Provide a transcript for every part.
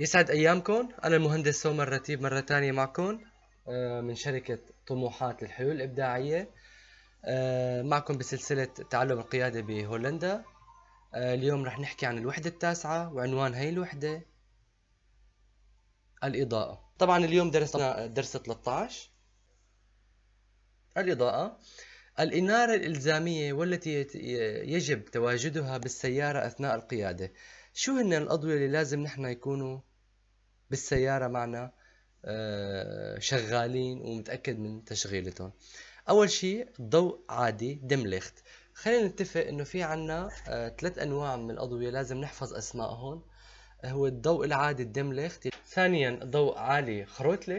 يسعد ايامكم انا المهندس سومر رتيب مره ثانيه معكم آه، من شركه طموحات للحلول الابداعيه آه، معكم بسلسله تعلم القياده بهولندا آه، اليوم رح نحكي عن الوحده التاسعه وعنوان هي الوحده الاضاءه طبعا اليوم درسنا درس 13 الاضاءه الإنارة الإلزامية والتي يجب تواجدها بالسيارة أثناء القيادة شو هن الأضوية اللي لازم نحن يكونوا بالسيارة معنا آه، شغالين ومتأكد من تشغيلتهم أول شيء ضوء عادي ديم خلينا نتفق إنه في عنا آه، ثلاث أنواع من الأضوية لازم نحفظ أسمائهم هو الضوء العادي الديم ثانيا ضوء عالي خروت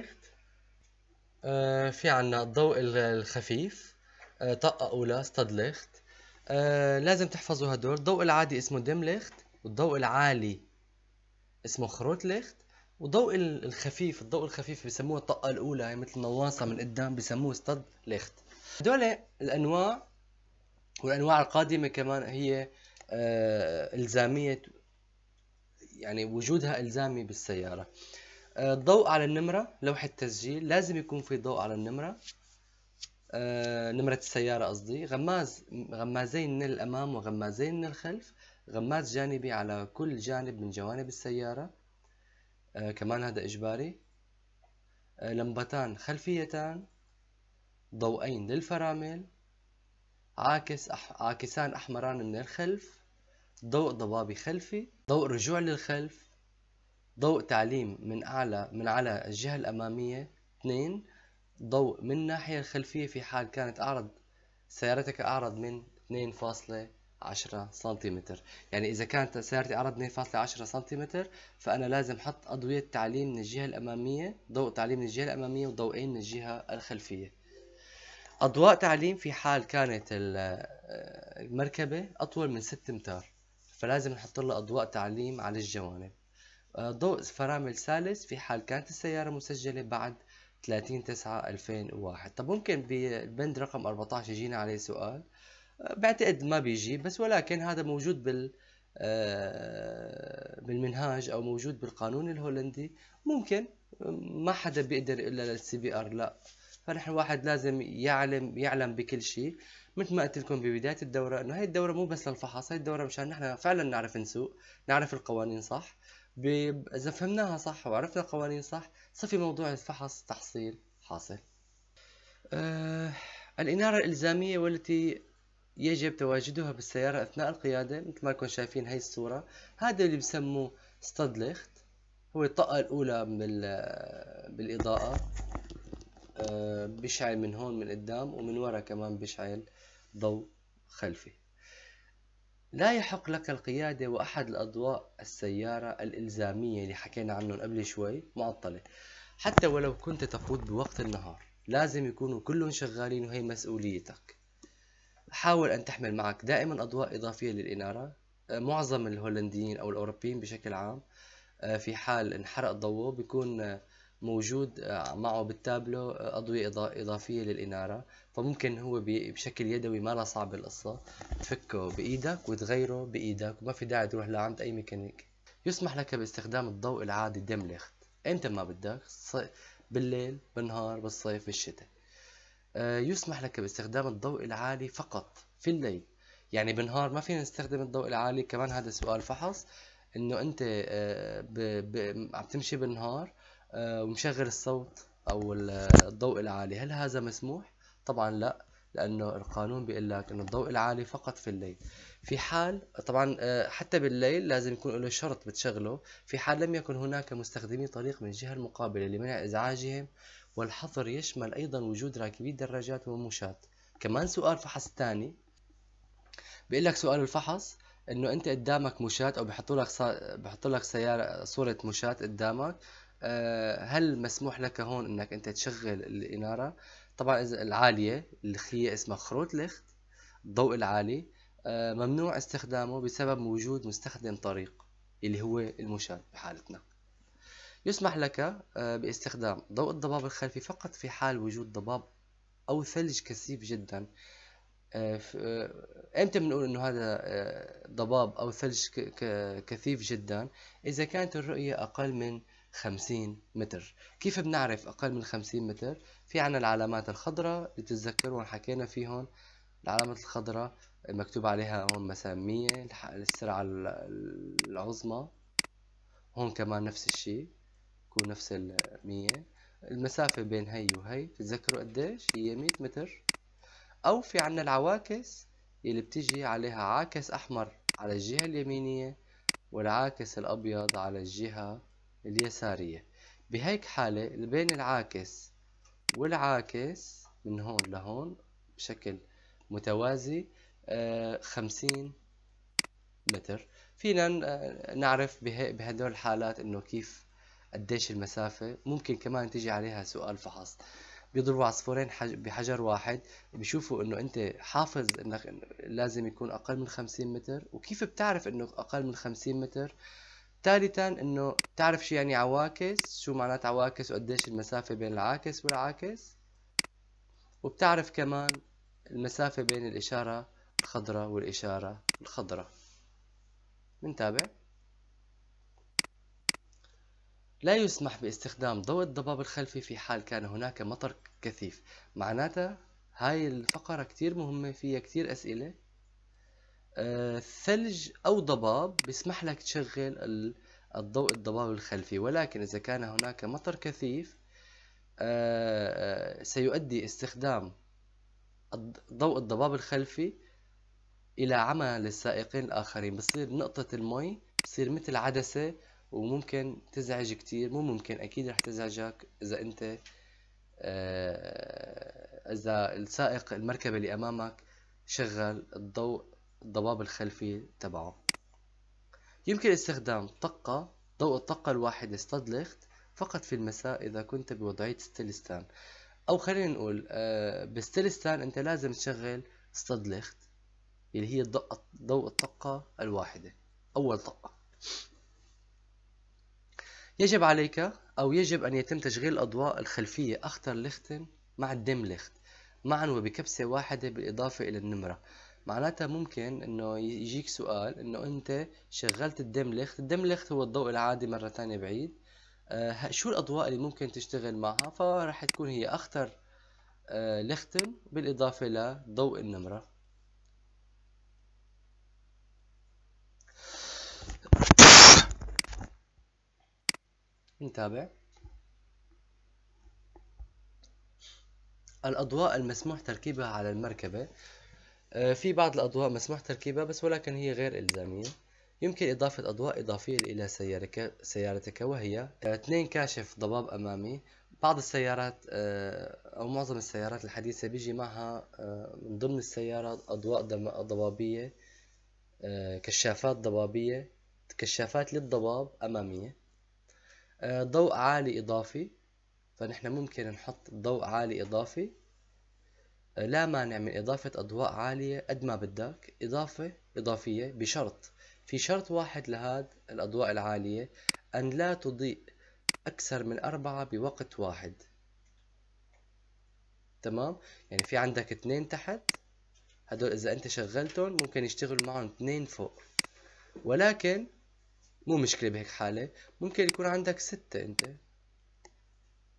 آه، في عنا الضوء الخفيف طاقة أولى ستاد لازم تحفظوا هدول الضوء العادي اسمه ديم والضوء العالي اسمه خروت وضوء الخفيف الضوء الخفيف بسموه الطاقة الأولى يعني مثل نواصة من قدام بسموه ستاد ليخت هدول الأنواع والأنواع القادمة كمان هي آه، إلزامية يعني وجودها إلزامي بالسيارة آه، الضوء على النمرة لوحة تسجيل لازم يكون في ضوء على النمرة آه، نمرة السيارة قصدي غماز غمازين من الأمام وغمازين من الخلف غماز جانبي على كل جانب من جوانب السيارة آه، كمان هذا إجباري آه، لمبتان خلفيتان ضوئين للفرامل عاكس أح... عاكسان أحمران من الخلف ضوء ضبابي خلفي ضوء رجوع للخلف ضوء تعليم من أعلى من على الجهة الأمامية اثنين ضوء من الناحية الخلفية في حال كانت أعرض سيارتك أعرض من 2.5 10 سنتيمتر يعني إذا كانت سيارتي عرض 2.10 سنتيمتر فأنا لازم أحط أضوية تعليم من الجهة الأمامية ضوء تعليم من الجهة الأمامية وضوئين من الجهة الخلفية أضواء تعليم في حال كانت المركبة أطول من 6 أمتار فلازم نحط لها أضواء تعليم على الجوانب ضوء فرامل ثالث في حال كانت السيارة مسجلة بعد 30 9 2001 طب ممكن بالبند رقم 14 يجينا عليه سؤال بعتقد ما بيجي بس ولكن هذا موجود بال آه، بالمنهاج او موجود بالقانون الهولندي ممكن ما حدا بيقدر الا للسي بي ار لا فنحن واحد لازم يعلم يعلم بكل شيء مثل ما قلت لكم ببدايه الدوره انه هي الدوره مو بس للفحص هي الدوره مشان نحن فعلا نعرف نسوق نعرف القوانين صح اذا فهمناها صح وعرفنا القوانين صح صفي موضوع الفحص تحصيل حاصل آه الإنارة الإلزامية والتي يجب تواجدها بالسيارة أثناء القيادة مثل ما كنتم شايفين هاي الصورة هذا اللي بسموه ستاد ليخت هو الطاقة الأولى من بالإضاءة آه، بشعل من هون من قدام ومن ورا كمان بشعل ضوء خلفي لا يحق لك القيادة وأحد الأضواء السيارة الإلزامية اللي حكينا عنهم قبل شوي معطلة حتى ولو كنت تقود بوقت النهار لازم يكونوا كلهم شغالين وهي مسؤوليتك حاول أن تحمل معك دائما أضواء إضافية للإنارة آه، معظم الهولنديين أو الأوروبيين بشكل عام آه، في حال انحرق ضوءه بيكون آه، موجود معه بالتابلو أضوية إضافية للإنارة فممكن هو بشكل يدوي ما صعب القصة تفكه بإيدك وتغيره بإيدك وما في داعي تروح لعند أي ميكانيك يسمح لك باستخدام الضوء العادي ديم ليخت أنت ما بدك بالليل بالنهار بالصيف بالشتاء آه، يسمح لك باستخدام الضوء العالي فقط في الليل يعني بالنهار ما فينا نستخدم الضوء العالي كمان هذا سؤال فحص انه انت آه، ب... ب... عم تمشي بالنهار آه، ومشغل الصوت او الضوء العالي هل هذا مسموح طبعا لا لانه القانون بيقول لك انه الضوء العالي فقط في الليل في حال طبعا حتى بالليل لازم يكون له شرط بتشغله في حال لم يكن هناك مستخدمي طريق من الجهه المقابله لمنع ازعاجهم والحظر يشمل أيضا وجود راكبي دراجات ومشاة كمان سؤال فحص تاني بيقول لك سؤال الفحص انه انت قدامك مشاة او بحطوا لك بحطوا لك سياره صوره مشاة قدامك أه هل مسموح لك هون انك انت تشغل الاناره طبعا اذا العاليه اللي هي اسمها خروت لخت الضوء العالي أه ممنوع استخدامه بسبب وجود مستخدم طريق اللي هو المشاة بحالتنا يسمح لك آه، باستخدام ضوء الضباب الخلفي فقط في حال وجود ضباب أو ثلج كثيف جدا امتى آه، آه، بنقول انه هذا ضباب او ثلج كثيف جدا اذا كانت الرؤيه اقل من 50 متر كيف بنعرف اقل من 50 متر في عنا العلامات الخضراء اللي بتتذكرون حكينا فيهم العلامات الخضراء مكتوب عليها هون مسامية السرعة العظمى هون كمان نفس الشيء كو نفس المية المسافة بين هي وهي تتذكروا قديش هي 100 متر أو في عنا العواكس اللي بتيجي عليها عاكس أحمر على الجهة اليمينية والعاكس الأبيض على الجهة اليسارية بهيك حالة بين العاكس والعاكس من هون لهون بشكل متوازي آه، خمسين متر فينا آه، نعرف بهدول الحالات انه كيف قديش المسافة ممكن كمان تيجي عليها سؤال فحص بيضربوا عصفورين بحجر واحد بيشوفوا انه انت حافظ انك لازم يكون اقل من 50 متر وكيف بتعرف انه اقل من 50 متر ثالثا انه تعرف شو يعني عواكس شو معنات عواكس وقديش المسافة بين العاكس والعاكس وبتعرف كمان المسافة بين الإشارة الخضراء والإشارة الخضراء منتابع لا يسمح باستخدام ضوء الضباب الخلفي في حال كان هناك مطر كثيف معناتها هاي الفقرة كتير مهمة فيها كتير أسئلة آه، ثلج أو ضباب بيسمح لك تشغل الضوء الضباب الخلفي ولكن إذا كان هناك مطر كثيف آه، آه، سيؤدي استخدام ضوء الضباب الخلفي إلى عمى للسائقين الآخرين بصير نقطة المي بصير مثل عدسة وممكن تزعج كتير مو ممكن اكيد رح تزعجك اذا انت آه، اذا السائق المركبة اللي امامك شغل الضوء الضباب الخلفي تبعه يمكن استخدام طاقة ضوء الطاقة الواحدة ستادلخت فقط في المساء إذا كنت بوضعية ستيلستان أو خلينا نقول آه، بستيلستان أنت لازم تشغل ستادلخت اللي هي ضوء الطاقة الواحدة أول طاقة يجب عليك أو يجب أن يتم تشغيل الأضواء الخلفية أخطر لختن مع الدم لخت معا وبكبسة واحدة بالإضافة إلى النمرة معناتها ممكن انه يجيك سؤال انه انت شغلت الدم لخت الدم لخت هو الضوء العادي مرة تانية بعيد آه شو الاضواء اللي ممكن تشتغل معها فراح تكون هي اخطر آه لختن بالاضافة لضوء النمرة نتابع الأضواء المسموح تركيبها على المركبة آه، في بعض الأضواء مسموح تركيبها بس ولكن هي غير إلزامية يمكن إضافة أضواء إضافية إلى سيارك سيارتك وهي آه، اثنين كاشف ضباب أمامي بعض السيارات آه، أو معظم السيارات الحديثة بيجي معها من ضمن السيارة أضواء ضبابية كشافات ضبابية كشافات للضباب أمامية آه، ضوء عالي إضافي فنحن ممكن نحط ضوء عالي إضافي آه، لا مانع من إضافة أضواء عالية قد ما بدك إضافة إضافية بشرط في شرط واحد لهاد الأضواء العالية أن لا تضيء أكثر من أربعة بوقت واحد تمام يعني في عندك اثنين تحت هدول إذا أنت شغلتهم ممكن يشتغلوا معهم اثنين فوق ولكن مو مشكلة بهيك حالة ممكن يكون عندك ستة انت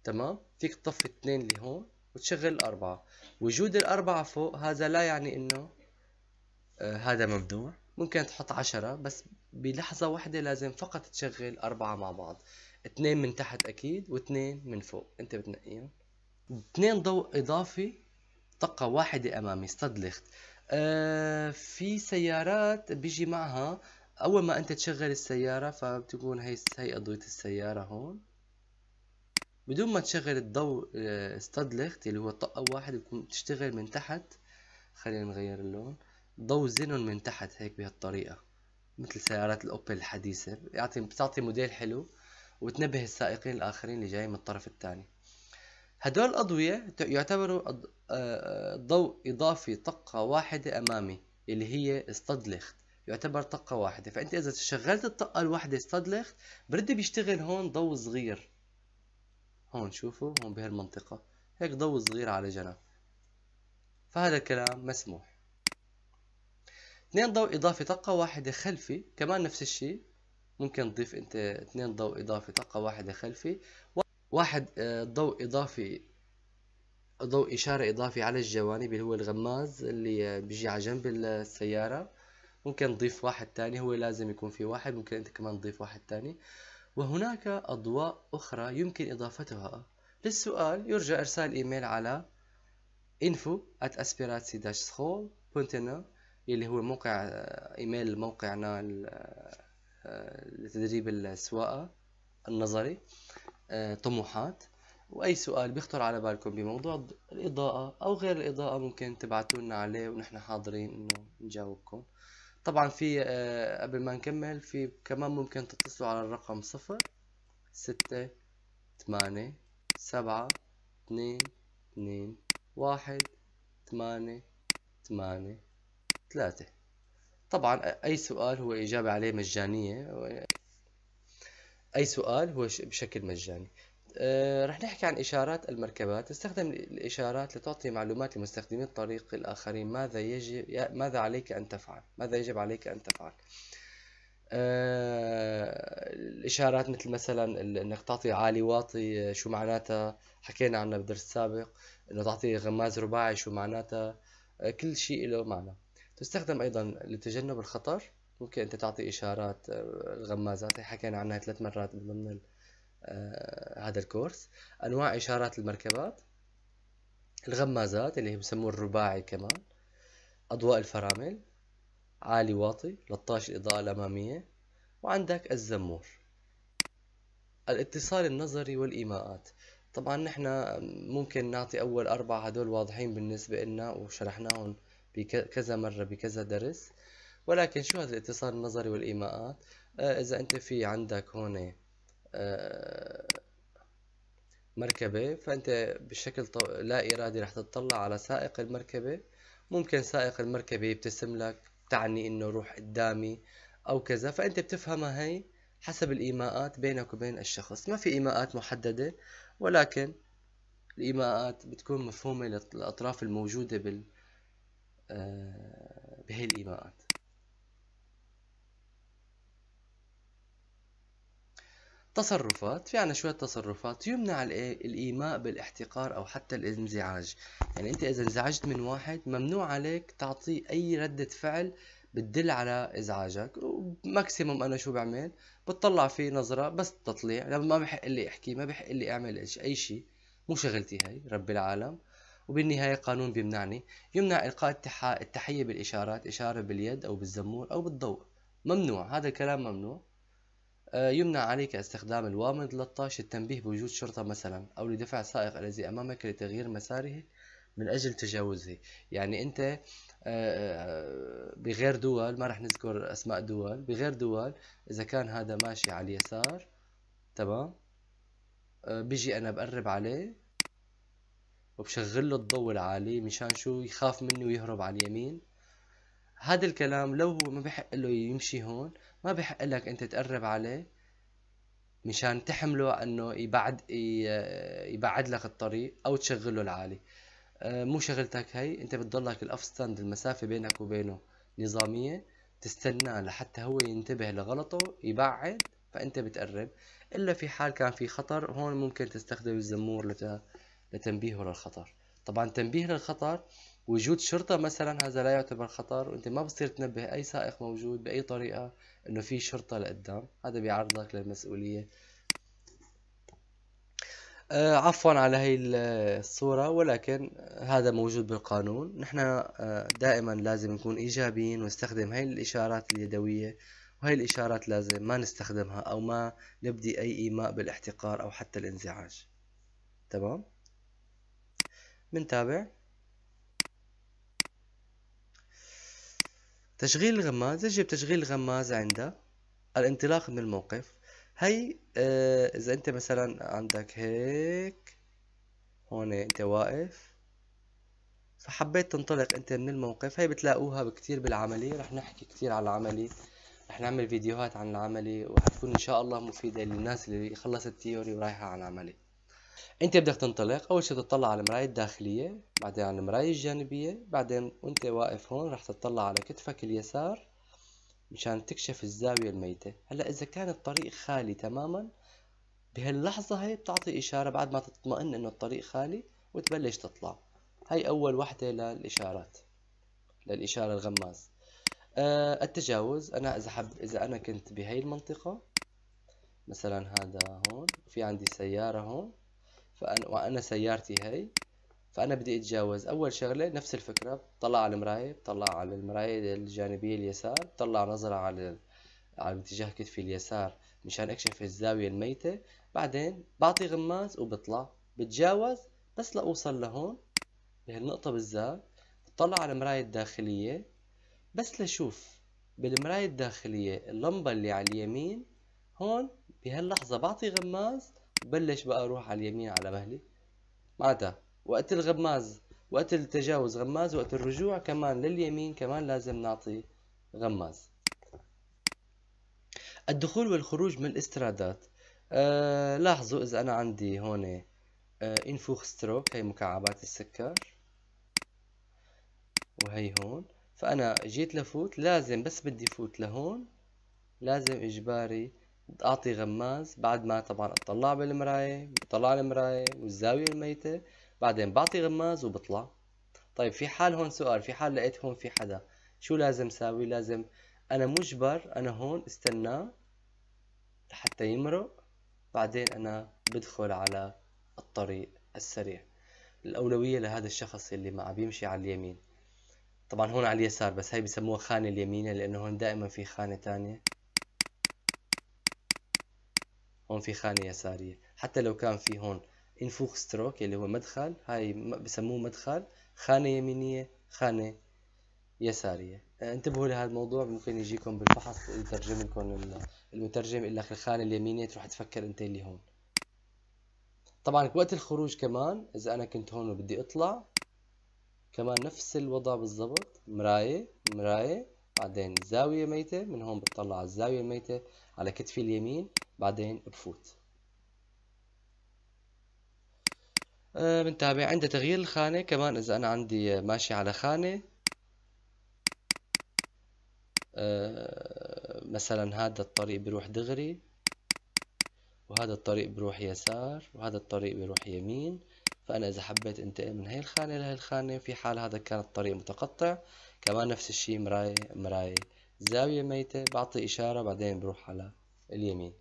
تمام فيك تطفي اثنين اللي هون وتشغل الأربعة وجود الأربعة فوق هذا لا يعني إنه آه هذا ممنوع ممكن تحط عشرة بس بلحظة واحدة لازم فقط تشغل أربعة مع بعض اثنين من تحت أكيد واثنين من فوق أنت بتنقيهم اثنين ضوء إضافي طاقة واحدة أمامي استدلخت آه في سيارات بيجي معها اول ما انت تشغل السيارة فبتكون هي هي اضوية السيارة هون بدون ما تشغل الضوء ستاد آه، ليخت اللي هو طقة واحد بتكون بتشتغل من تحت خلينا نغير اللون ضوء زينون من تحت هيك بهالطريقة مثل سيارات الاوبل الحديثة بتعطي بتعطي موديل حلو وتنبه السائقين الاخرين اللي جايين من الطرف الثاني هدول الأضوية يعتبروا آه، آه، ضوء إضافي طقة واحدة أمامي اللي هي ستاد ليخت يعتبر طاقة واحدة فأنت إذا شغلت الطاقة الواحدة استدلخت بردي بيشتغل هون ضوء صغير هون شوفوا هون بهالمنطقة هيك ضوء صغير على جنب فهذا الكلام مسموح اثنين ضوء إضافي طاقة واحدة خلفي كمان نفس الشيء ممكن تضيف انت اثنين ضوء إضافي طاقة واحدة خلفي واحد آه، ضوء إضافي ضوء إشارة إضافي على الجوانب اللي هو الغماز اللي بيجي على جنب السيارة ممكن نضيف واحد تاني هو لازم يكون في واحد ممكن أنت كمان تضيف واحد تاني وهناك أضواء أخرى يمكن إضافتها للسؤال يرجى إرسال إيميل على info at اللي هو موقع إيميل موقعنا آه، لتدريب السواقة النظري آه، طموحات وأي سؤال بيخطر على بالكم بموضوع الإضاءة أو غير الإضاءة ممكن تبعتولنا عليه ونحن حاضرين إنه نجاوبكم طبعا في آه، قبل ما نكمل في كمان ممكن تتصلوا على الرقم صفر ستة ثمانية سبعة اثنين اثنين واحد ثمانية ثمانية ثلاثة طبعا أي سؤال هو إجابة عليه مجانية أي سؤال هو بشكل مجاني آه، رح نحكي عن إشارات المركبات تستخدم الإشارات لتعطي معلومات لمستخدمي الطريق الآخرين ماذا يجب ماذا عليك أن تفعل ماذا يجب عليك أن تفعل آه، الإشارات مثل مثلا إنك تعطي عالي واطي آه، شو معناتها حكينا عنها بالدرس السابق إنه تعطي غماز رباعي شو معناتها كل شيء له معنى تستخدم أيضا لتجنب الخطر ممكن أنت تعطي إشارات الغمازات حكينا عنها ثلاث مرات من ضمن آه، هذا الكورس انواع اشارات المركبات الغمازات اللي بسموه الرباعي كمان اضواء الفرامل عالي واطي لطاش الاضاءه الاماميه وعندك الزمور الاتصال النظري والايماءات طبعا نحن ممكن نعطي اول اربعه هدول واضحين بالنسبه لنا وشرحناهم بكذا مره بكذا درس ولكن شو هذا الاتصال النظري والايماءات آه، اذا انت في عندك هون آه، مركبة فأنت بشكل لا إرادي رح تطلع على سائق المركبة ممكن سائق المركبة يبتسم لك تعني إنه روح قدامي أو كذا فأنت بتفهمها هي حسب الإيماءات بينك وبين الشخص ما في إيماءات محددة ولكن الإيماءات بتكون مفهومة للأطراف الموجودة بال آه، بهي الإيماءات تصرفات في عنا شوية تصرفات يمنع الإيماء بالاحتقار أو حتى الانزعاج يعني أنت إذا انزعجت من واحد ممنوع عليك تعطيه أي ردة فعل بتدل على ازعاجك وماكسيموم انا شو بعمل بتطلع فيه نظره بس تطليع لما ما بحق لي احكي ما بحق لي اعمل اي شيء مو شغلتي هاي رب العالم وبالنهايه القانون بيمنعني يمنع القاء التحيه بالاشارات اشاره باليد او بالزمور او بالضوء ممنوع هذا الكلام ممنوع آه، يمنع عليك استخدام الوامض للطاش 13 التنبيه بوجود شرطة مثلا أو لدفع السائق الذي أمامك لتغيير مساره من أجل تجاوزه يعني أنت آه، آه، بغير دول ما رح نذكر أسماء دول بغير دول إذا كان هذا ماشي على اليسار تمام بيجي أنا بقرب عليه وبشغل له الضوء العالي مشان شو يخاف مني ويهرب على اليمين هذا الكلام لو هو ما بحق له يمشي هون ما بحق لك انت تقرب عليه مشان تحمله انه يبعد يبعد لك الطريق او تشغله العالي آه، مو شغلتك هي انت بتضلك الاف ستاند المسافه بينك وبينه نظاميه تستناه لحتى هو ينتبه لغلطه يبعد فانت بتقرب الا في حال كان في خطر هون ممكن تستخدم الزمور لتنبيهه للخطر طبعا تنبيه للخطر وجود شرطه مثلا هذا لا يعتبر خطر وانت ما بصير تنبه اي سائق موجود باي طريقه انه في شرطه لقدام هذا بيعرضك للمسؤوليه آه عفوا على هي الصورة ولكن هذا موجود بالقانون نحن آه، دائما لازم نكون إيجابيين ونستخدم هاي الإشارات اليدوية وهي الإشارات لازم ما نستخدمها أو ما نبدي أي إيماء بالاحتقار أو حتى الانزعاج تمام منتابع تشغيل الغماز يجب تشغيل الغماز عند الانطلاق من الموقف هي آه، اذا انت مثلا عندك هيك هون انت واقف فحبيت تنطلق انت من الموقف هي بتلاقوها بكتير بالعملي رح نحكي كتير على العملي رح نعمل فيديوهات عن العملي وحتكون ان شاء الله مفيدة للناس اللي خلصت تيوري ورايحة على العملي انت بدك تنطلق اول شيء تطلع على المرايه الداخليه بعدين على المرايه الجانبيه بعدين وانت واقف هون راح تطلع على كتفك اليسار مشان تكشف الزاويه الميته هلا اذا كان الطريق خالي تماما بهاللحظه هي بتعطي اشاره بعد ما تطمئن انه الطريق خالي وتبلش تطلع هاي اول وحده للاشارات للاشاره الغماز أه التجاوز انا اذا حب اذا انا كنت بهي المنطقه مثلا هذا هون في عندي سياره هون فأنا وأنا سيارتي هاي فأنا بدي أتجاوز أول شغلة نفس الفكرة بطلع على المراية بطلع على المراية الجانبية اليسار بطلع نظرة على على اتجاه كتفي اليسار مشان اكشف الزاوية الميتة بعدين بعطي غماز وبطلع بتجاوز بس لأوصل لهون بهالنقطة بالذات بطلع على المراية الداخلية بس لشوف بالمراية الداخلية اللمبة اللي على اليمين هون بهاللحظة بعطي غماز بلش بقى روح على اليمين على مهلي معناتها وقت الغماز وقت التجاوز غماز وقت الرجوع كمان لليمين كمان لازم نعطي غماز الدخول والخروج من الاسترادات آه لاحظوا اذا انا عندي هون آه انفوخ ستروك هي مكعبات السكر وهي هون فانا جيت لفوت لازم بس بدي فوت لهون لازم اجباري اعطي غماز بعد ما طبعا اطلع بالمراية بطلع المراية والزاوية الميتة بعدين بعطي غماز وبطلع طيب في حال هون سؤال في حال لقيت هون في حدا شو لازم ساوي لازم انا مجبر انا هون استناه لحتى يمرق بعدين انا بدخل على الطريق السريع الاولوية لهذا الشخص اللي ما عم يمشي على اليمين طبعا هون على اليسار بس هاي بسموها خانة اليمينة لأنه هون دائما في خانة تانية هون في خانة يسارية حتى لو كان في هون انفوخ ستروك اللي هو مدخل هاي بسموه مدخل خانة يمينية خانة يسارية آه، انتبهوا لهذا الموضوع ممكن يجيكم بالفحص يترجم لكم المترجم يقول لك الخانة اليمينية تروح تفكر انت اللي هون طبعا وقت الخروج كمان اذا انا كنت هون وبدي اطلع كمان نفس الوضع بالضبط مراية مراية بعدين زاوية ميتة من هون بتطلع على الزاوية الميتة على كتفي اليمين بعدين بفوت آه، بنتابع عند تغيير الخانة كمان إذا أنا عندي ماشي على خانة آه، مثلا هذا الطريق بروح دغري وهذا الطريق بروح يسار وهذا الطريق بروح يمين فأنا إذا حبيت انتقل من هاي الخانة لهي الخانة في حال هذا كان الطريق متقطع كمان نفس الشي مراية مراية زاوية ميتة بعطي إشارة بعدين بروح على اليمين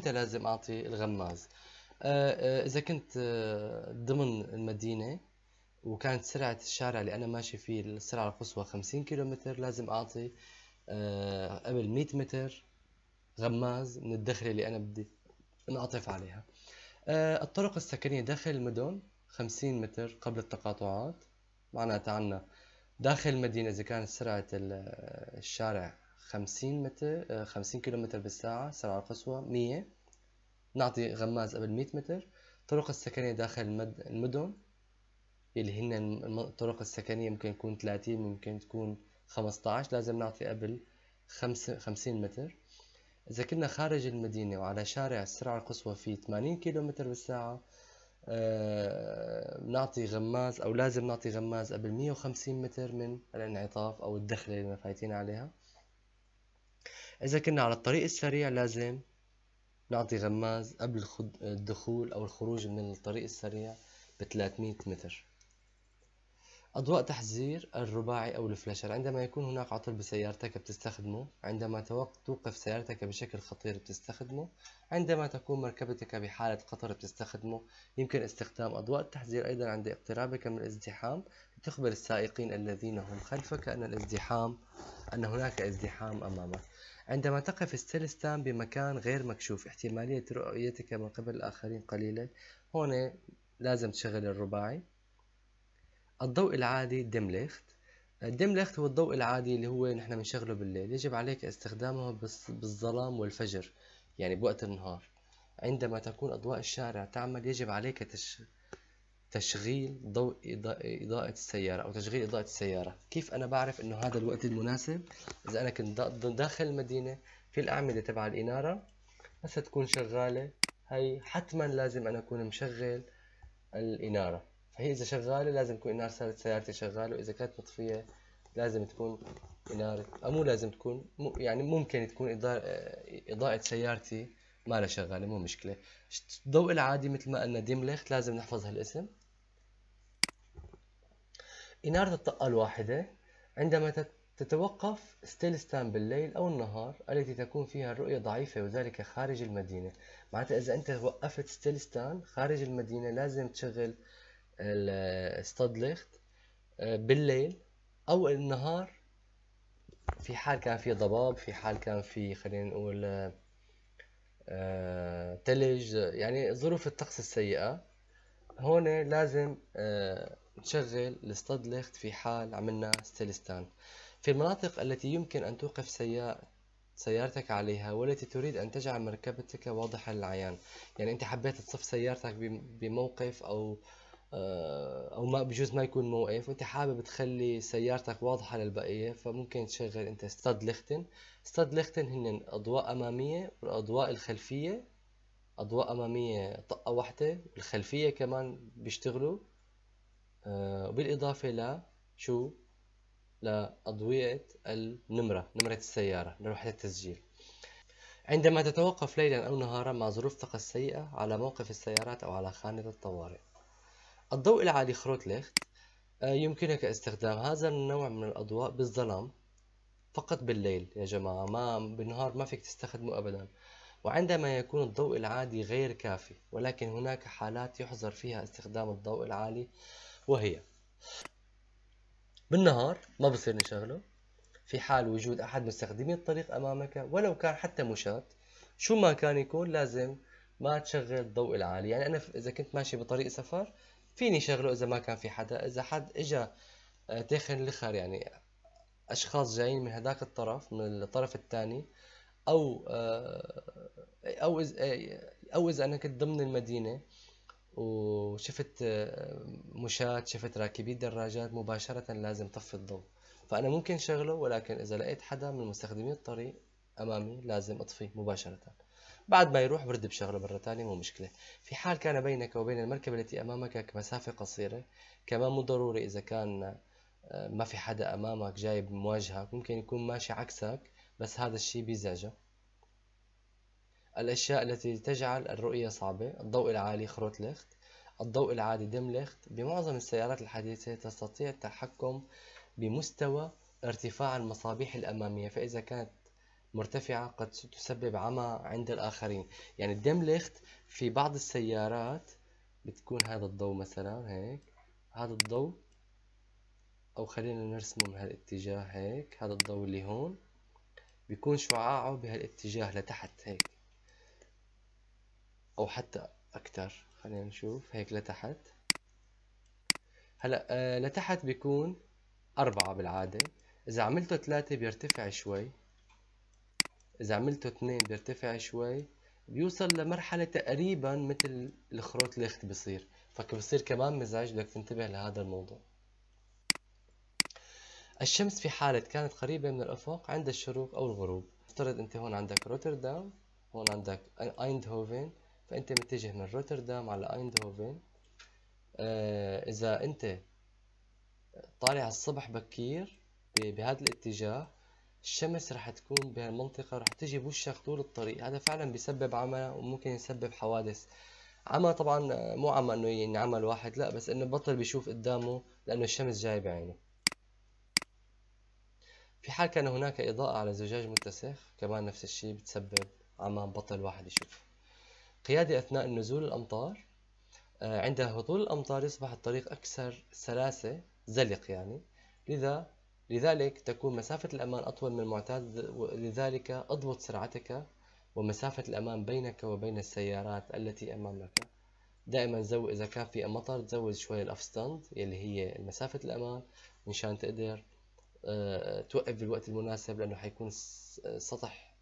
متى لازم أعطي الغماز آه، آه، إذا كنت آه، ضمن المدينة وكانت سرعة الشارع اللي أنا ماشي فيه السرعة القصوى 50 كيلومتر لازم أعطي قبل 100 متر غماز من الدخلة اللي أنا بدي انعطف عليها الطرق السكنية داخل المدن 50 متر قبل التقاطعات معناتها عنا داخل المدينة إذا كانت سرعة الشارع خمسين متر آه، خمسين كيلو متر بالساعة سرعة قصوى مية نعطي غماز قبل مية متر طرق السكنية داخل المد... المدن اللي هن الطرق السكنية ممكن تكون تلاتين ممكن تكون خمسطعش لازم نعطي قبل خمس... خمسين متر إذا كنا خارج المدينة وعلى شارع السرعة القصوى فيه تمانين كيلو متر بالساعة بنعطي آه، غماز أو لازم نعطي غماز قبل مية وخمسين متر من الانعطاف أو الدخلة اللي فايتين عليها إذا كنا على الطريق السريع لازم نعطي غماز قبل الدخول أو الخروج من الطريق السريع ب 300 متر أضواء تحذير الرباعي أو الفلاشر عندما يكون هناك عطل بسيارتك بتستخدمه عندما توقف سيارتك بشكل خطير بتستخدمه عندما تكون مركبتك بحالة خطر بتستخدمه يمكن استخدام أضواء التحذير أيضا عند اقترابك من الازدحام لتخبر السائقين الذين هم خلفك أن الازدحام أن هناك ازدحام أمامك عندما تقف ستيلستان بمكان غير مكشوف احتمالية رؤيتك من قبل الآخرين قليلة هون لازم تشغل الرباعي الضوء العادي ديم ليفت هو الضوء العادي اللي هو نحن بنشغله بالليل يجب عليك استخدامه بالظلام والفجر يعني بوقت النهار عندما تكون أضواء الشارع تعمل يجب عليك تش... تشغيل ضوء إضاءة السيارة أو تشغيل إضاءة السيارة كيف أنا بعرف أنه هذا الوقت المناسب إذا أنا كنت داخل المدينة في الأعمدة تبع الإنارة بس تكون شغالة هي حتما لازم أنا أكون مشغل الإنارة فهي إذا شغالة لازم تكون إنارة سيارتي شغالة وإذا كانت مطفية لازم تكون إنارة أو مو لازم تكون يعني ممكن تكون إضاءة سيارتي ما لها شغالة مو مشكلة الضوء العادي مثل ما قلنا ديملخت لازم نحفظ هالاسم إنارة الطاقة الواحدة عندما تتوقف ستيلستان بالليل أو النهار التي تكون فيها الرؤية ضعيفة وذلك خارج المدينة معناتها إذا أنت وقفت ستيلستان خارج المدينة لازم تشغل الستادليخت آه، بالليل أو النهار في حال كان في ضباب في حال كان في خلينا نقول آه، آه، تلج يعني ظروف الطقس السيئة هون لازم نشغل الستاد ليخت في حال عملنا ستيلستان في المناطق التي يمكن أن توقف سيارتك عليها والتي تريد أن تجعل مركبتك واضحة للعيان يعني أنت حبيت تصف سيارتك بموقف أو آه، أو ما بجوز ما يكون موقف وأنت حابب تخلي سيارتك واضحة للبقية فممكن تشغل أنت ستاد ليختن ستاد ليختن هن أضواء أمامية والأضواء الخلفية أضواء أمامية طقة واحدة الخلفية كمان بيشتغلوا آه، وبالإضافة ل شو لأضوية النمرة نمرة السيارة لوحه التسجيل عندما تتوقف ليلا أو نهارا مع ظروف طقس سيئة على موقف السيارات أو على خانة الطوارئ الضوء العالي خروتليخت آه، يمكنك استخدام هذا النوع من الأضواء بالظلام فقط بالليل يا جماعة ما بالنهار ما فيك تستخدمه أبدا وعندما يكون الضوء العادي غير كافي ولكن هناك حالات يحظر فيها استخدام الضوء العالي وهي بالنهار ما بصير نشغله في حال وجود أحد مستخدمي الطريق أمامك ولو كان حتى مشاة شو ما كان يكون لازم ما تشغل الضوء العالي يعني أنا إذا كنت ماشي بطريق سفر فيني شغله إذا ما كان في حدا إذا حد إجا تيخن آه، لخر يعني أشخاص جايين من هذاك الطرف من الطرف الثاني أو آه، أو إذا آه، أو إذا أنا كنت ضمن المدينة وشفت آه، مشاة شفت راكبي الدراجات مباشرة لازم طفي الضوء فأنا ممكن شغله ولكن إذا لقيت حدا من مستخدمي الطريق أمامي لازم أطفيه مباشرة بعد ما يروح برد بشغله مرة ثانية مو مشكلة في حال كان بينك وبين المركبة التي أمامك مسافة قصيرة كمان مو ضروري إذا كان آه، ما في حدا أمامك جايب مواجهة ممكن يكون ماشي عكسك بس هذا الشيء بيزعجك الأشياء التي تجعل الرؤية صعبة الضوء العالي خروت ليخت الضوء العادي ديمليخت بمعظم السيارات الحديثة تستطيع التحكم بمستوى ارتفاع المصابيح الأمامية فإذا كانت مرتفعة قد تسبب عمى عند الآخرين يعني الديمليخت في بعض السيارات بتكون هذا الضوء مثلا هيك هذا الضوء أو خلينا نرسمه من هالاتجاه هيك هذا الضوء اللي هون بيكون شعاعه بهالاتجاه لتحت هيك او حتى اكثر خلينا نشوف هيك لتحت هلا آه لتحت بيكون أربعة بالعادة إذا عملته ثلاثة بيرتفع شوي إذا عملته اثنين بيرتفع شوي بيوصل لمرحلة تقريبا مثل الخروت ليخت بصير فبصير كمان مزعج بدك تنتبه لهذا الموضوع الشمس في حالة كانت قريبة من الأفق عند الشروق أو الغروب افترض أنت هون عندك روتردام هون عندك أيندهوفن فأنت متجه من روتردام على أيندهوفن آه إذا أنت طالع الصبح بكير بهذا الاتجاه الشمس رح تكون بهالمنطقة رح تجي بوشك طول الطريق هذا فعلا بيسبب عمى وممكن يسبب حوادث عمى طبعا مو عمى انه ينعمى يعني الواحد لا بس انه بطل بيشوف قدامه لانه الشمس جاي بعينه في حال كان هناك اضاءة على زجاج متسخ كمان نفس الشيء بتسبب عمى بطل واحد يشوف القيادة أثناء نزول الأمطار آه، عند هطول الأمطار يصبح الطريق أكثر سلاسة زلق يعني لذا لذلك تكون مسافة الأمان أطول من المعتاد لذلك أضبط سرعتك ومسافة الأمان بينك وبين السيارات التي أمامك دائما زو إذا كان في مطر تزود شوي الأف ستاند يلي هي مسافة الأمان مشان تقدر آه، توقف بالوقت المناسب لأنه حيكون سطح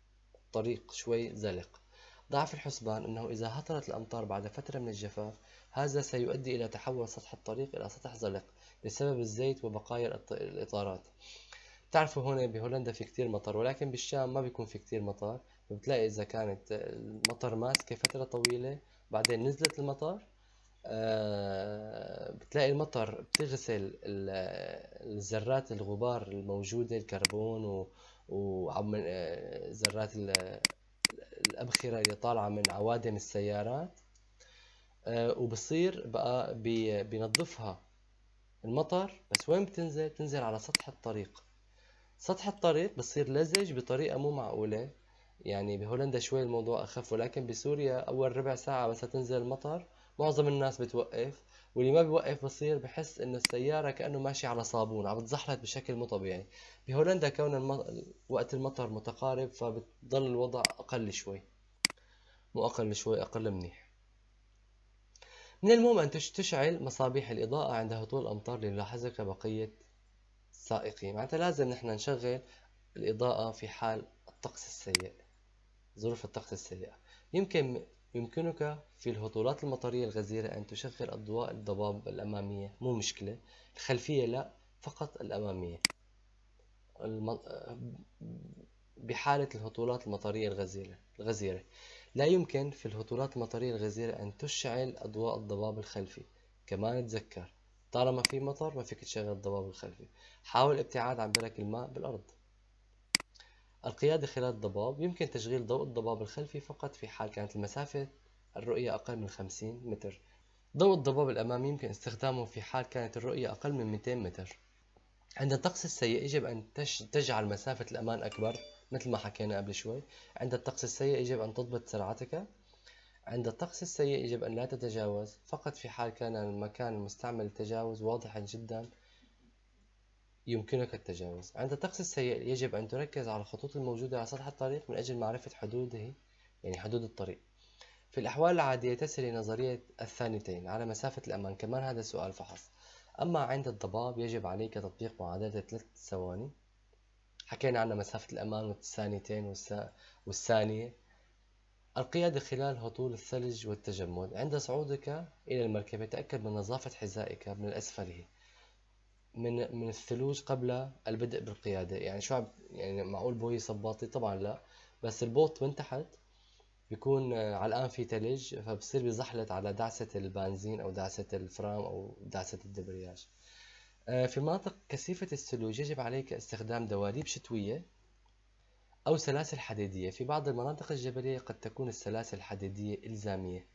الطريق شوي زلق ضع في الحسبان أنه إذا هطلت الأمطار بعد فترة من الجفاف هذا سيؤدي إلى تحول سطح الطريق إلى سطح زلق بسبب الزيت وبقايا الإطارات تعرفوا هنا بهولندا في كتير مطر ولكن بالشام ما بيكون في كتير مطر فبتلاقي إذا كانت المطر ماسكة فترة طويلة بعدين نزلت المطر آه، بتلاقي المطر بتغسل الذرات الغبار الموجودة الكربون وعم آه، ذرات الأبخرة اللي طالعة من عوادم السيارات آه، وبصير بقى بينظفها المطر بس وين بتنزل؟ بتنزل على سطح الطريق سطح الطريق بصير لزج بطريقة مو معقولة يعني بهولندا شوي الموضوع أخف ولكن بسوريا أول ربع ساعة بس تنزل المطر معظم الناس بتوقف واللي ما بيوقف بصير بحس إنه السيارة كأنه ماشي على صابون عم بتزحلط بشكل مو طبيعي بهولندا كون المط... وقت المطر متقارب فبتضل الوضع أقل شوي مو أقل شوي أقل منيح من المهم أن تشتعل مصابيح الإضاءة عند هطول الأمطار لنلاحظها كبقية السائقين معناتها لازم نحن نشغل الإضاءة في حال الطقس السيء ظروف الطقس السيئة يمكن يمكنك في الهطولات المطرية الغزيرة أن تشغل أضواء الضباب الأمامية مو مشكلة الخلفية لا فقط الأمامية بحالة الهطولات المطرية الغزيرة الغزيرة لا يمكن في الهطولات المطرية الغزيرة أن تشعل أضواء الضباب الخلفي كمان تذكر طالما في مطر ما فيك تشغل الضباب الخلفي حاول الابتعاد عن برك الماء بالأرض القيادة خلال الضباب يمكن تشغيل ضوء الضباب الخلفي فقط في حال كانت المسافة الرؤية أقل من 50 متر ضوء الضباب الأمامي يمكن استخدامه في حال كانت الرؤية أقل من 200 متر عند الطقس السيء يجب أن تجعل مسافة الأمان أكبر مثل ما حكينا قبل شوي عند الطقس السيء يجب أن تضبط سرعتك عند الطقس السيء يجب أن لا تتجاوز فقط في حال كان المكان المستعمل للتجاوز واضحا جدا يمكنك التجاوز عند الطقس السيء يجب أن تركز على الخطوط الموجودة على سطح الطريق من أجل معرفة حدوده يعني حدود الطريق في الأحوال العادية تسري نظرية الثانيتين على مسافة الأمان كمان هذا سؤال فحص أما عند الضباب يجب عليك تطبيق معادلة ثلاث ثواني حكينا عن مسافة الأمان والثانيتين والثانية القيادة خلال هطول الثلج والتجمد عند صعودك إلى المركبة تأكد من نظافة حذائك من أسفله من من الثلوج قبل البدء بالقيادة يعني شو يعني معقول بوي صباطي طبعا لا بس البوت من تحت بيكون آه، على الان في ثلج فبصير بيزحلط على دعسه البنزين او دعسه الفرام او دعسه الدبرياج آه، في مناطق كثيفة الثلوج يجب عليك استخدام دواليب شتوية أو سلاسل حديدية في بعض المناطق الجبلية قد تكون السلاسل الحديدية إلزامية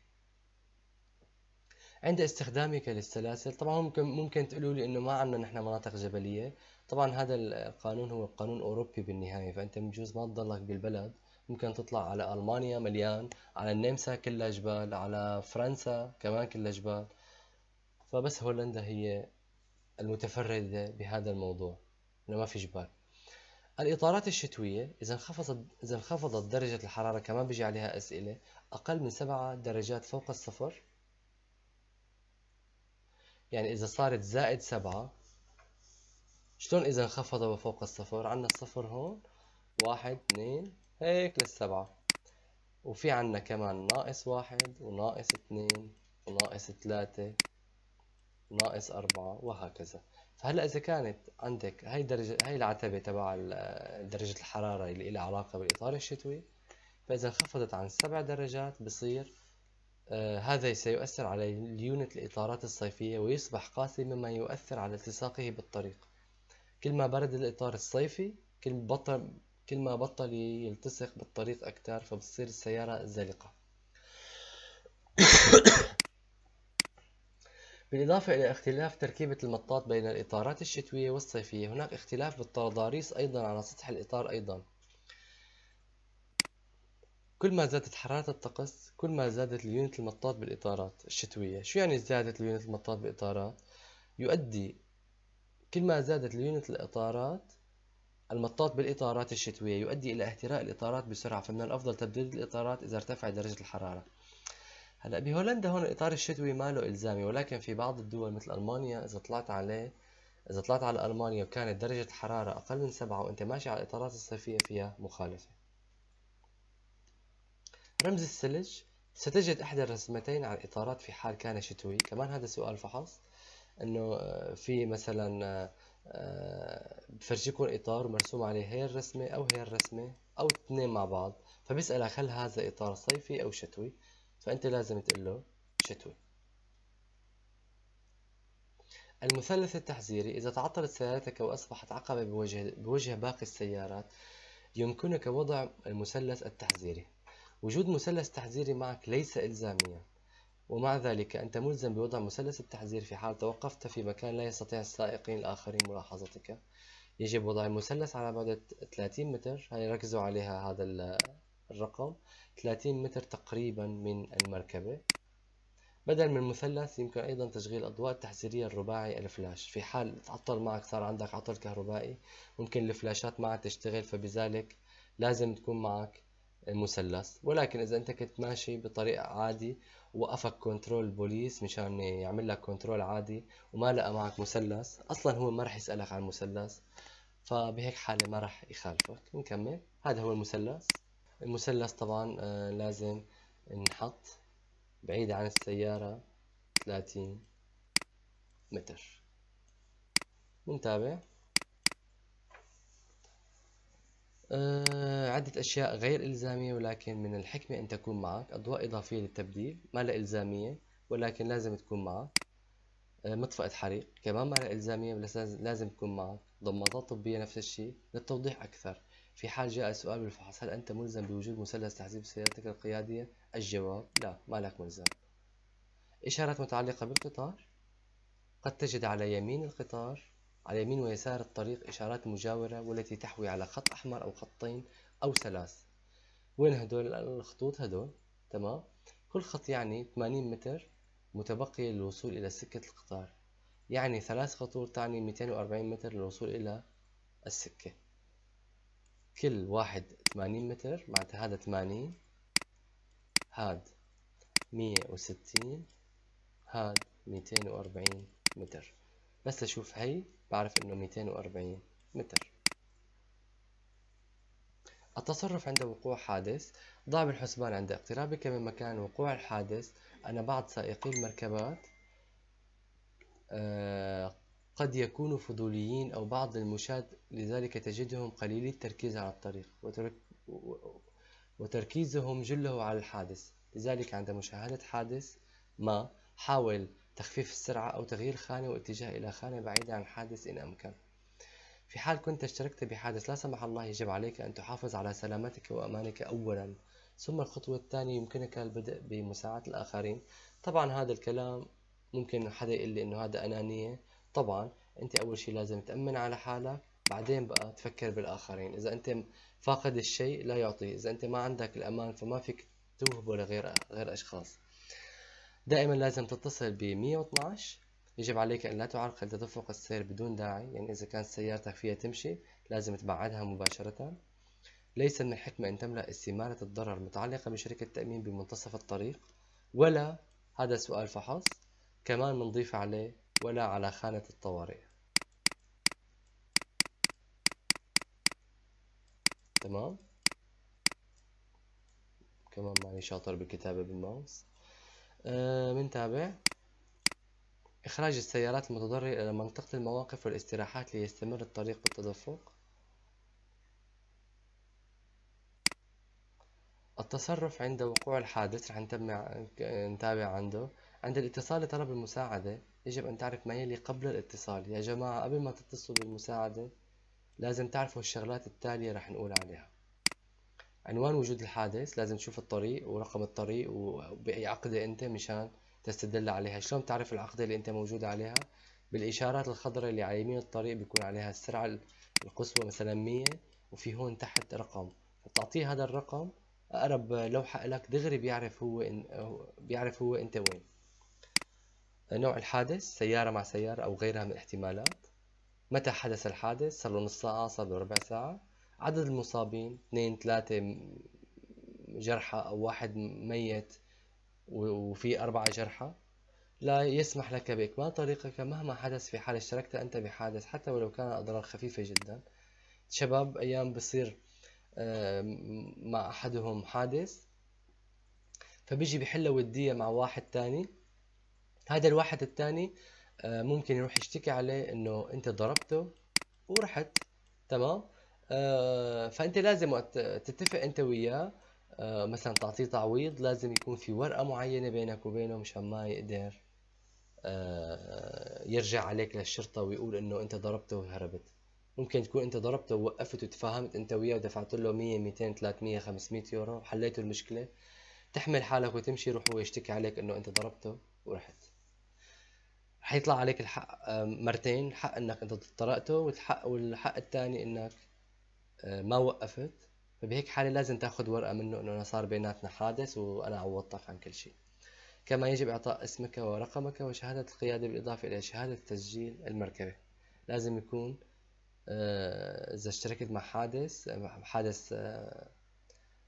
عند استخدامك للسلاسل طبعا ممكن ممكن تقولوا لي انه ما عندنا نحن مناطق جبليه طبعا هذا القانون هو قانون اوروبي بالنهايه فانت بجوز ما تضلك بالبلد ممكن تطلع على ألمانيا مليان على النمسا كلها جبال على فرنسا كمان كلها جبال فبس هولندا هي المتفردة بهذا الموضوع إنه ما في جبال الإطارات الشتوية إذا انخفضت إذا انخفضت درجة الحرارة كمان بيجي عليها أسئلة أقل من سبعة درجات فوق الصفر يعني إذا صارت زائد سبعة شلون إذا انخفض فوق الصفر عندنا الصفر هون واحد اثنين هيك للسبعة وفي عنا كمان ناقص واحد وناقص اثنين وناقص ثلاثة ناقص أربعة وهكذا فهلا إذا كانت عندك هاي درجة هاي العتبة تبع درجة الحرارة اللي لها علاقة بالإطار الشتوي فإذا انخفضت عن سبع درجات بصير آه هذا سيؤثر على اليونت الإطارات الصيفية ويصبح قاسي مما يؤثر على التصاقه بالطريق كل ما برد الإطار الصيفي كل بطل كل ما بطل يلتصق بالطريق أكتر فبتصير السيارة زلقة بالإضافة إلى اختلاف تركيبة المطاط بين الإطارات الشتوية والصيفية هناك اختلاف بالتضاريس أيضا على سطح الإطار أيضا كل ما زادت حرارة الطقس كل ما زادت ليونت المطاط بالإطارات الشتوية شو يعني زادت ليونت المطاط بالإطارات؟ يؤدي كل ما زادت ليونت الإطارات المطاط بالإطارات الشتوية يؤدي إلى اهتراء الإطارات بسرعة فمن الأفضل تبديل الإطارات إذا ارتفعت درجة الحرارة هلا بهولندا هون الإطار الشتوي ما له إلزامي ولكن في بعض الدول مثل ألمانيا إذا طلعت عليه إذا طلعت على ألمانيا وكانت درجة الحرارة أقل من سبعة وأنت ماشي على الإطارات الصيفية فيها مخالفة رمز الثلج ستجد إحدى الرسمتين على الإطارات في حال كان شتوي كمان هذا سؤال فحص إنه آه، في مثلا آه، آه، بفرجيكم اطار مرسوم عليه هي الرسمه او هي الرسمه او اثنين مع بعض فبيسالك هل هذا اطار صيفي او شتوي فانت لازم تقول له شتوي المثلث التحذيري إذا تعطلت سيارتك وأصبحت عقبة بوجه, بوجه باقي السيارات يمكنك وضع المثلث التحذيري وجود مثلث تحذيري معك ليس إلزاميا ومع ذلك أنت ملزم بوضع مثلث التحذير في حال توقفت في مكان لا يستطيع السائقين الآخرين ملاحظتك يجب وضع المثلث على بعد 30 متر هاي ركزوا عليها هذا الرقم 30 متر تقريبا من المركبة بدل من المثلث يمكن أيضا تشغيل أضواء التحذيرية الرباعي الفلاش في حال تعطل معك صار عندك عطل كهربائي ممكن الفلاشات معك تشتغل فبذلك لازم تكون معك مثلث ولكن اذا انت كنت ماشي بطريق عادي وقفك كنترول بوليس مشان يعمل لك كنترول عادي وما لقى معك مثلث اصلا هو ما رح يسالك عن المثلث فبهيك حاله ما رح يخالفك نكمل هذا هو المثلث المثلث طبعا آه، لازم نحط بعيد عن السياره 30 متر منتابع آه، عدة أشياء غير إلزامية ولكن من الحكمة أن تكون معك أضواء إضافية للتبديل ما لها إلزامية ولكن لازم تكون معك آه، مطفأة حريق كمان ما لها إلزامية بس لازم تكون معك ضمادات طبية نفس الشيء للتوضيح أكثر في حال جاء سؤال بالفحص هل أنت ملزم بوجود مثلث تحزيب سيارتك القيادية؟ الجواب لا ما لك ملزم إشارات متعلقة بالقطار قد تجد على يمين القطار على يمين ويسار الطريق إشارات مجاورة والتي تحوي على خط أحمر أو خطين أو ثلاث وين هدول الخطوط هدول تمام كل خط يعني 80 متر متبقية للوصول إلى سكة القطار يعني ثلاث خطوط تعني 240 متر للوصول إلى السكة كل واحد 80 متر معناتها هذا 80 هاد 160 هاد 240 متر بس أشوف هي بعرف إنه 240 متر التصرف عند وقوع حادث ضع بالحسبان عند اقترابك من مكان وقوع الحادث أن بعض سائقي المركبات آه، قد يكونوا فضوليين أو بعض المشاة لذلك تجدهم قليلي التركيز على الطريق وتركيزهم جله على الحادث لذلك عند مشاهدة حادث ما حاول تخفيف السرعة أو تغيير خانة والاتجاه إلى خانة بعيدة عن الحادث إن أمكن في حال كنت اشتركت بحادث لا سمح الله يجب عليك أن تحافظ على سلامتك وأمانك أولا ثم الخطوة الثانية يمكنك البدء بمساعدة الآخرين طبعا هذا الكلام ممكن حدا يقول لي إنه هذا أنانية طبعا أنت أول شيء لازم تأمن على حالك بعدين بقى تفكر بالآخرين إذا أنت فاقد الشيء لا يعطيه إذا أنت ما عندك الأمان فما فيك توهبه لغير غير أشخاص دائما لازم تتصل ب 112 يجب عليك أن لا تعرقل تدفق السير بدون داعي يعني إذا كانت سيارتك فيها تمشي لازم تبعدها مباشرة ليس من الحكمة أن تملأ استمارة الضرر متعلقة بشركة تأمين بمنتصف الطريق ولا هذا سؤال فحص كمان بنضيف عليه ولا على خانة الطوارئ تمام كمان ماني شاطر بالكتابة بالماوس بنتابع آه، إخراج السيارات المتضررة إلى منطقة المواقف والاستراحات ليستمر الطريق بالتدفق التصرف عند وقوع الحادث رح نتابع عنده عند الاتصال لطلب المساعدة يجب أن تعرف ما يلي قبل الاتصال يا جماعة قبل ما تتصلوا بالمساعدة لازم تعرفوا الشغلات التالية رح نقول عليها عنوان وجود الحادث لازم تشوف الطريق ورقم الطريق وبأي عقدة أنت مشان تستدل عليها شلون تعرف العقدة اللي أنت موجود عليها بالإشارات الخضراء اللي على يمين الطريق بيكون عليها السرعة القصوى مثلا 100 وفي هون تحت رقم بتعطيه هذا الرقم أقرب لوحة لك دغري بيعرف هو إن بيعرف هو أنت وين نوع الحادث سيارة مع سيارة أو غيرها من الاحتمالات متى حدث الحادث صار له نص ساعة صار له ربع ساعة عدد المصابين اثنين ثلاثة جرحى أو واحد ميت وفي أربعة جرحى لا يسمح لك بإكمال طريقك مهما حدث في حال اشتركت أنت بحادث حتى ولو كان الأضرار خفيفة جدا شباب أيام بصير آه، مع أحدهم حادث فبيجي بحلة ودية مع واحد تاني هذا الواحد التاني آه، ممكن يروح يشتكي عليه انه انت ضربته ورحت تمام آه، فانت لازم تتفق انت وياه آه، مثلا تعطيه تعويض لازم يكون في ورقه معينه بينك وبينه مشان ما يقدر آه، يرجع عليك للشرطه ويقول انه انت ضربته وهربت ممكن تكون انت ضربته ووقفت وتفاهمت انت وياه ودفعت له 100 200 300 500 يورو وحليتوا المشكله تحمل حالك وتمشي روح هو يشتكي عليك انه انت ضربته ورحت حيطلع عليك الحق مرتين حق انك انت طرقته والحق والحق الثاني انك آه، ما وقفت فبهيك حالة لازم تاخذ ورقة منه انه أنا صار بيناتنا حادث وانا عوضتك عن كل شيء كما يجب اعطاء اسمك ورقمك وشهادة القيادة بالاضافة الى شهادة تسجيل المركبة لازم يكون آه، اذا اشتركت مع حادث حادث آه،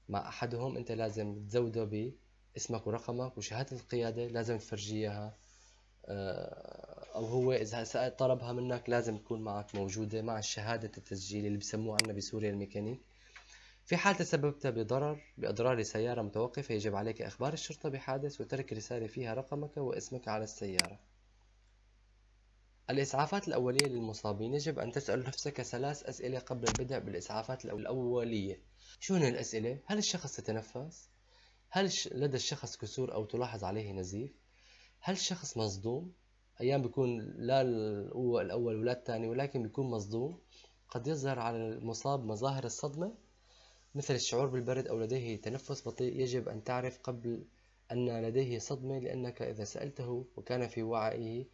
مع احدهم انت لازم تزوده باسمك ورقمك وشهادة القيادة لازم تفرجيها او هو اذا طلبها منك لازم تكون معك موجوده مع شهاده التسجيل اللي بسموه عنا بسوريا الميكانيك في حال تسببت بضرر باضرار سياره متوقفه يجب عليك اخبار الشرطه بحادث وترك رساله فيها رقمك واسمك على السياره الإسعافات الأولية للمصابين يجب أن تسأل نفسك ثلاث أسئلة قبل البدء بالإسعافات الأولية شو هن الأسئلة؟ هل الشخص تتنفس؟ هل لدى الشخص كسور أو تلاحظ عليه نزيف؟ هل الشخص مصدوم؟ أيام بيكون لا الأول ولا الثاني ولكن بيكون مصدوم قد يظهر على المصاب مظاهر الصدمة مثل الشعور بالبرد أو لديه تنفس بطيء يجب أن تعرف قبل أن لديه صدمة لأنك إذا سألته وكان في وعيه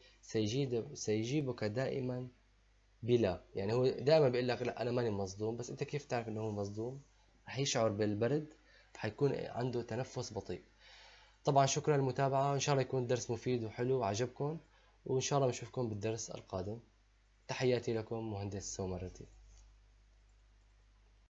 سيجيبك دائما بلا يعني هو دائما بيقول لك لا أنا ماني مصدوم بس أنت كيف تعرف أنه هو مصدوم رح يشعر بالبرد حيكون عنده تنفس بطيء طبعا شكرا للمتابعة إن شاء الله يكون الدرس مفيد وحلو وعجبكم وإن شاء الله بشوفكم بالدرس القادم تحياتي لكم مهندس سومرتي